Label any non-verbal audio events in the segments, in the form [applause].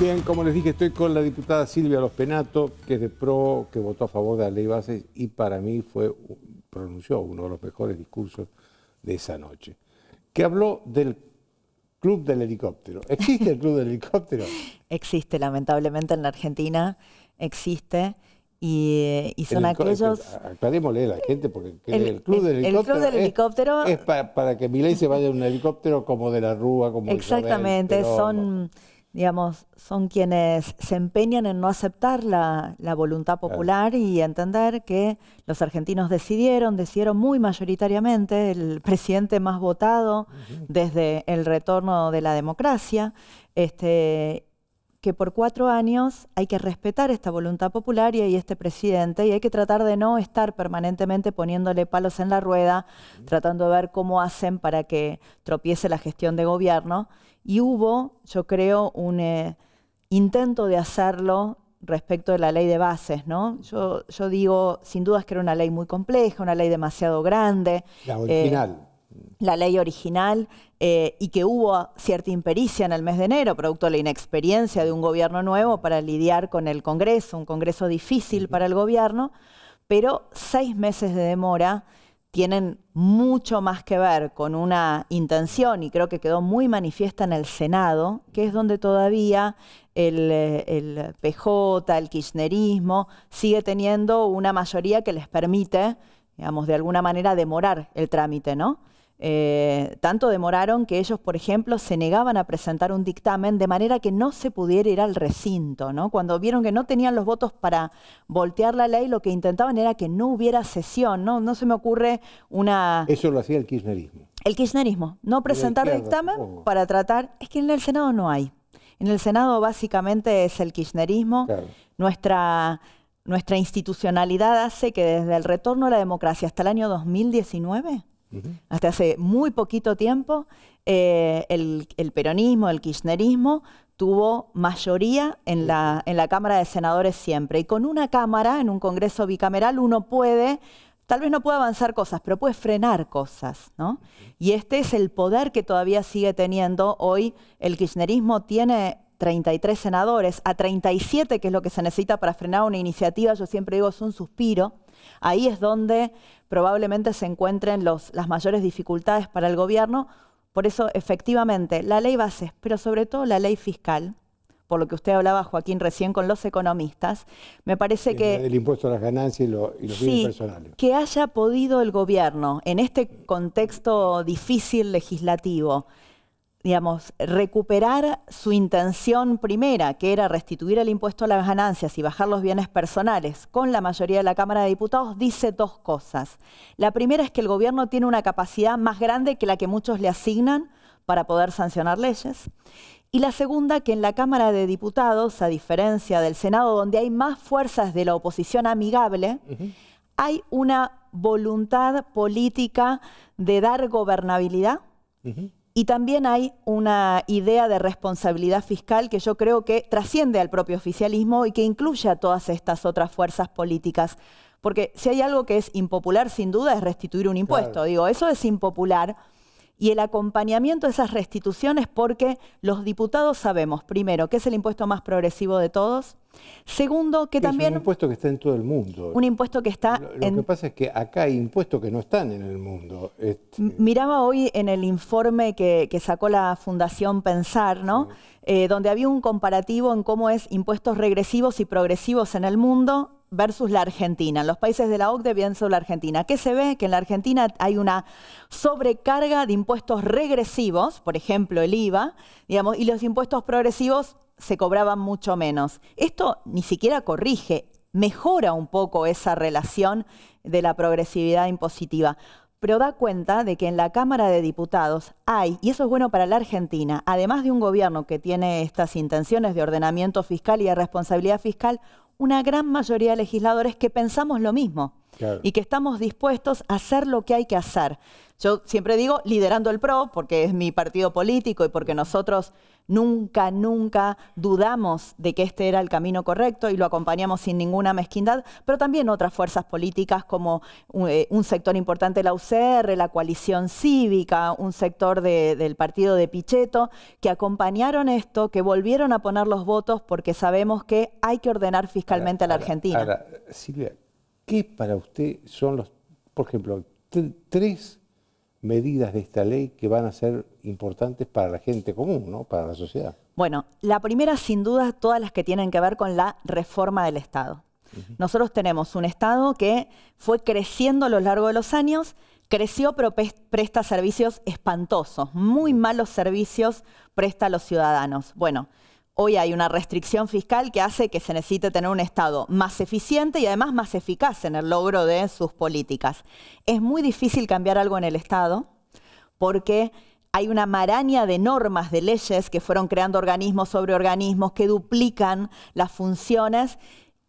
Bien, como les dije, estoy con la diputada Silvia Los Penato, que es de PRO, que votó a favor de la ley base, y para mí fue, pronunció uno de los mejores discursos de esa noche, que habló del Club del Helicóptero. ¿Existe el Club del Helicóptero? [laughs] existe, lamentablemente en la Argentina existe. Y, eh, son aquellos... Aclarémosle a la gente, porque el, club, del el club del Helicóptero, es, para, que mi ley se vaya en un helicóptero como de la Rúa, como... Exactamente, son digamos, son quienes se empeñan en no aceptar la, voluntad popular y entender que los argentinos decidieron, decidieron muy mayoritariamente, el presidente más votado desde el retorno de la democracia, este, que por cuatro años hay que respetar esta voluntad popular y hay este presidente y hay que tratar de no estar permanentemente poniéndole palos en la rueda, tratando de ver cómo hacen para que tropiece la gestión de gobierno y hubo, yo creo, un eh, intento de hacerlo respecto de la ley de bases, ¿no? Yo, yo digo, sin dudas que era una ley muy compleja, una ley demasiado grande. La original. Eh, la ley original, eh, y que hubo cierta impericia en el mes de enero, producto de la inexperiencia de un gobierno nuevo para lidiar con el Congreso, un Congreso difícil para el gobierno, pero seis meses de demora tienen mucho más que ver con una intención, y creo que quedó muy manifiesta en el Senado, que es donde todavía el, eh, PJ, el kirchnerismo, sigue teniendo una mayoría que les permite, digamos, de alguna manera demorar el trámite, ¿no? Eh, tanto demoraron que ellos, por ejemplo, se negaban a presentar un dictamen de manera que no se pudiera ir al recinto. ¿no? Cuando vieron que no tenían los votos para voltear la ley, lo que intentaban era que no hubiera sesión. No, no se me ocurre una... Eso lo hacía el kirchnerismo. El kirchnerismo, no presentar dictamen para tratar... Es que en el Senado no hay. En el Senado básicamente es el kirchnerismo. Nuestra... Nuestra institucionalidad hace que desde el retorno a la democracia hasta el año 2019 hasta hace muy poquito tiempo eh, el, el, peronismo, el kirchnerismo tuvo mayoría en la, en la Cámara de Senadores siempre. Y con una Cámara, en un Congreso bicameral, uno puede tal vez no puede avanzar cosas, pero puede frenar cosas, ¿no? Y este es el poder que todavía sigue teniendo hoy. El kirchnerismo tiene 33 senadores a 37, que es lo que se necesita para frenar una iniciativa, yo siempre digo, es un suspiro. Ahí es donde probablemente se encuentren los, las mayores dificultades para el gobierno. Por eso, efectivamente, la ley base, pero sobre todo la ley fiscal, por lo que usted hablaba, Joaquín, recién con los economistas, me parece que... El impuesto a las ganancias y, los bienes personales. Que haya podido el gobierno, en este contexto difícil legislativo, digamos, recuperar su intención primera, que era restituir el impuesto a las ganancias y bajar los bienes personales con la mayoría de la Cámara de Diputados, dice dos cosas. La primera es que el gobierno tiene una capacidad más grande que la que muchos le asignan para poder sancionar leyes. Y la segunda, que en la Cámara de Diputados, a diferencia del Senado, donde hay más fuerzas de la oposición amigable, hay una voluntad política de dar gobernabilidad. Y también hay una idea de responsabilidad fiscal que yo creo que trasciende al propio oficialismo y que incluye a todas estas otras fuerzas políticas. Porque si hay algo que es impopular, sin duda, es restituir un impuesto. Digo, eso es impopular y el acompañamiento de esas restituciones porque los diputados sabemos, primero, que es el impuesto más progresivo de todos, segundo, que es también... un impuesto que está en todo el mundo. Un impuesto que está lo, que pasa es que acá hay impuestos que no están en el mundo. Este. Miraba hoy en el informe que, sacó la Fundación Pensar, ¿no? Eh, donde había un comparativo en cómo es impuestos regresivos y progresivos en el mundo versus la Argentina. los países de la OCDE piensan sobre la Argentina. ¿Qué se ve? Que en la Argentina hay una sobrecarga de impuestos regresivos, por ejemplo el IVA, digamos, y los impuestos progresivos se cobraban mucho menos. Esto ni siquiera corrige, mejora un poco esa relación de la progresividad impositiva pero da cuenta de que en la Cámara de Diputados hay, y eso es bueno para la Argentina, además de un gobierno que tiene estas intenciones de ordenamiento fiscal y de responsabilidad fiscal, una gran mayoría de legisladores que pensamos lo mismo y que estamos dispuestos a hacer lo que hay que hacer. Yo siempre digo liderando el PRO porque es mi partido político y porque nosotros nunca, nunca dudamos de que este era el camino correcto y lo acompañamos sin ninguna mezquindad, pero también otras fuerzas políticas como eh, un sector importante la UCR, la coalición cívica, un sector del partido de Pichetto, que acompañaron esto, que volvieron a poner los votos porque sabemos que hay que ordenar fiscalmente a la Argentina. ahora, Silvia, ¿qué para usted son los, por ejemplo, tres medidas de esta ley que van a ser importantes para la gente común, ¿no? para la sociedad? Bueno, la primera sin duda todas las que tienen que ver con la reforma del Estado. Nosotros tenemos un Estado que fue creciendo a lo largo de los años, creció pero presta servicios espantosos, muy malos servicios presta a los ciudadanos. Bueno, Hoy hay una restricción fiscal que hace que se necesite tener un Estado más eficiente y además más eficaz en el logro de sus políticas. Es muy difícil cambiar algo en el Estado porque hay una maraña de normas, de leyes que fueron creando organismos sobre organismos que duplican las funciones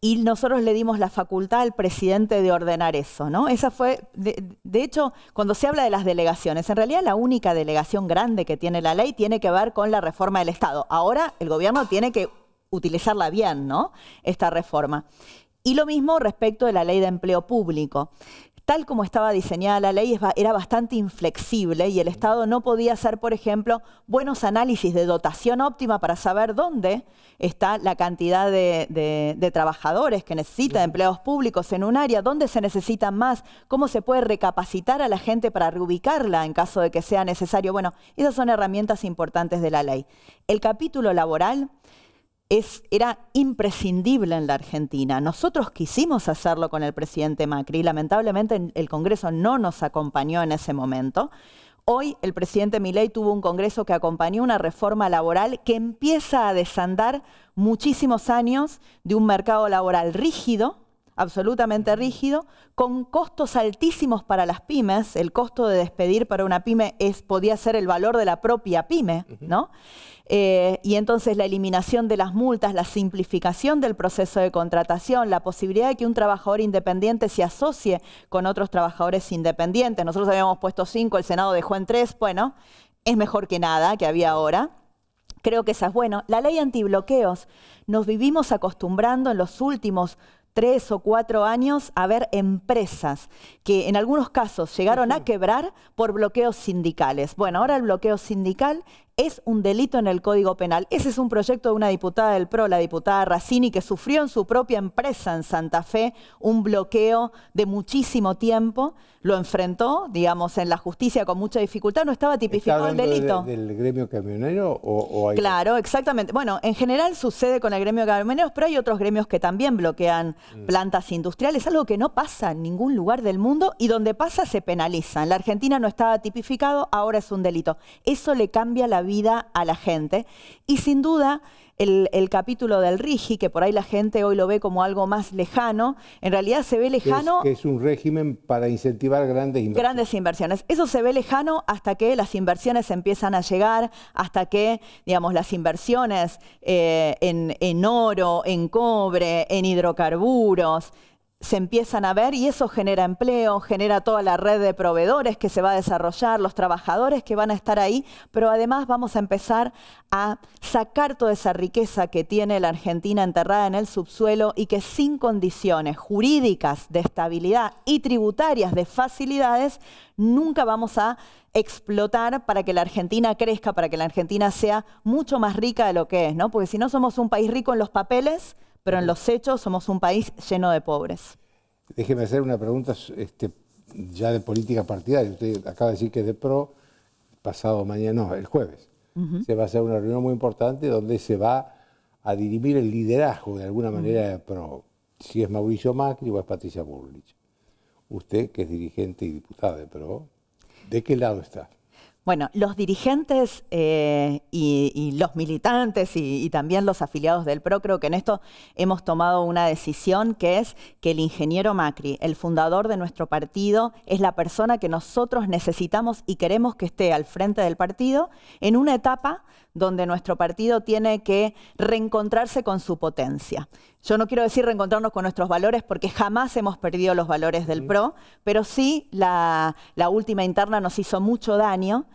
y nosotros le dimos la facultad al presidente de ordenar eso, ¿no? Esa fue, de, hecho, cuando se habla de las delegaciones, en realidad la única delegación grande que tiene la ley tiene que ver con la reforma del Estado. Ahora el gobierno tiene que utilizarla bien, ¿no? Esta reforma. Y lo mismo respecto de la ley de empleo público tal como estaba diseñada la ley, era bastante inflexible y el Estado no podía hacer, por ejemplo, buenos análisis de dotación óptima para saber dónde está la cantidad de, trabajadores que necesita, de empleados públicos en un área, dónde se necesitan más, cómo se puede recapacitar a la gente para reubicarla en caso de que sea necesario. Bueno, esas son herramientas importantes de la ley. El capítulo laboral era imprescindible en la Argentina. Nosotros quisimos hacerlo con el presidente Macri, lamentablemente el Congreso no nos acompañó en ese momento. Hoy el presidente Milei tuvo un Congreso que acompañó una reforma laboral que empieza a desandar muchísimos años de un mercado laboral rígido, absolutamente rígido, con costos altísimos para las pymes. El costo de despedir para una pyme es, podía ser el valor de la propia pyme, ¿no? Eh, y entonces la eliminación de las multas, la simplificación del proceso de contratación, la posibilidad de que un trabajador independiente se asocie con otros trabajadores independientes. Nosotros habíamos puesto cinco, el Senado dejó en tres, bueno, es mejor que nada que había ahora. Creo que esa es bueno. La ley antibloqueos, nos vivimos acostumbrando en los últimos tres o cuatro años a ver empresas que en algunos casos llegaron a quebrar por bloqueos sindicales. Bueno, ahora el bloqueo sindical es un delito en el Código Penal. Ese es un proyecto de una diputada del PRO, la diputada Racini, que sufrió en su propia empresa en Santa Fe un bloqueo de muchísimo tiempo. Lo enfrentó, digamos, en la justicia con mucha dificultad. No estaba tipificado el delito. De, ¿Del gremio camionero o, hay... Claro, exactamente. Bueno, en general sucede con el gremio camionero, pero hay otros gremios que también bloquean mm. plantas industriales, algo que no pasa en ningún lugar del mundo y donde pasa se penaliza. En la Argentina no estaba tipificado, ahora es un delito. Eso le cambia la vida a la gente. Y sin duda, el, capítulo del Rigi, que por ahí la gente hoy lo ve como algo más lejano, en realidad se ve lejano... es, un régimen para incentivar grandes inversiones. Grandes inversiones. Eso se ve lejano hasta que las inversiones empiezan a llegar, hasta que, digamos, las inversiones eh, en, en oro, en cobre, en hidrocarburos, se empiezan a ver y eso genera empleo, genera toda la red de proveedores que se va a desarrollar, los trabajadores que van a estar ahí, pero además vamos a empezar a sacar toda esa riqueza que tiene la Argentina enterrada en el subsuelo y que sin condiciones jurídicas de estabilidad y tributarias de facilidades nunca vamos a explotar para que la Argentina crezca, para que la Argentina sea mucho más rica de lo que es, ¿no? Porque si no somos un país rico en los papeles, pero en los hechos somos un país lleno de pobres. Déjeme hacer una pregunta este, ya de política partidaria. Usted acaba de decir que de pro, pasado mañana, no, el jueves, se va a hacer una reunión muy importante donde se va a dirimir el liderazgo de alguna manera de pro. Si es Mauricio Macri o es Patricia Bullrich. Usted, que es dirigente y diputada de pro, ¿de qué lado está? Bueno, los dirigentes eh, y, los militantes y, también los afiliados del PRO, creo que en esto hemos tomado una decisión que es que el ingeniero Macri, el fundador de nuestro partido, es la persona que nosotros necesitamos y queremos que esté al frente del partido en una etapa donde nuestro partido tiene que reencontrarse con su potencia. Yo no quiero decir reencontrarnos con nuestros valores porque jamás hemos perdido los valores del PRO, pero sí la última interna nos hizo mucho daño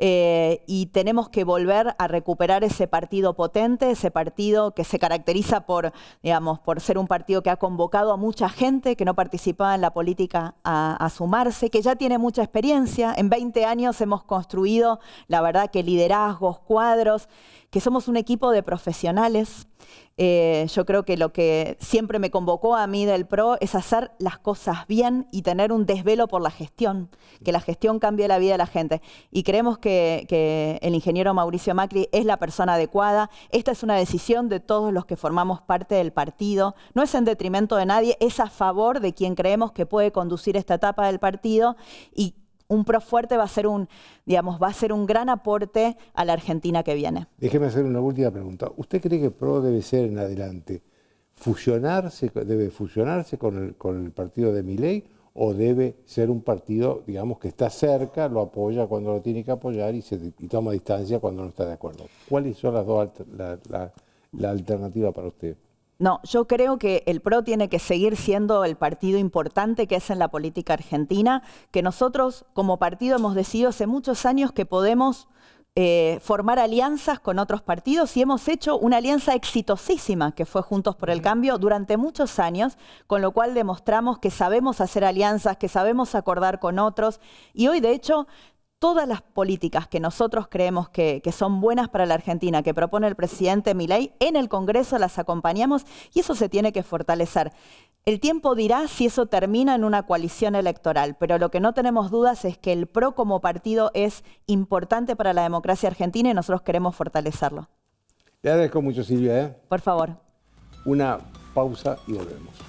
Eh, y tenemos que volver a recuperar ese partido potente, ese partido que se caracteriza por, digamos, por ser un partido que ha convocado a mucha gente que no participaba en la política a, sumarse, que ya tiene mucha experiencia. En 20 años hemos construido, la verdad, que liderazgos, cuadros, que somos un equipo de profesionales. Eh, yo creo que lo que siempre me convocó a mí del PRO es hacer las cosas bien y tener un desvelo por la gestión, que la gestión cambie la vida de la gente. Y creemos que que, el ingeniero Mauricio Macri es la persona adecuada. Esta es una decisión de todos los que formamos parte del partido. No es en detrimento de nadie, es a favor de quien creemos que puede conducir esta etapa del partido y un pro fuerte va a ser un, digamos, va a ser un gran aporte a la Argentina que viene. Déjeme hacer una última pregunta. ¿Usted cree que PRO debe ser en adelante fusionarse, debe fusionarse con el, con el partido de Miley? o debe ser un partido, digamos, que está cerca, lo apoya cuando lo tiene que apoyar y, toma distancia cuando no está de acuerdo. ¿Cuáles son las dos la, la alternativa para usted? No, yo creo que el PRO tiene que seguir siendo el partido importante que es en la política argentina, que nosotros como partido hemos decidido hace muchos años que podemos eh, formar alianzas con otros partidos y hemos hecho una alianza exitosísima que fue Juntos por el Cambio durante muchos años, con lo cual demostramos que sabemos hacer alianzas, que sabemos acordar con otros y hoy de hecho todas las políticas que nosotros creemos que, son buenas para la Argentina, que propone el presidente Milei, en el Congreso las acompañamos y eso se tiene que fortalecer. El tiempo dirá si eso termina en una coalición electoral, pero lo que no tenemos dudas es que el PRO como partido es importante para la democracia argentina y nosotros queremos fortalecerlo. Le agradezco mucho, Silvia. ¿eh? Por favor. Una pausa y volvemos.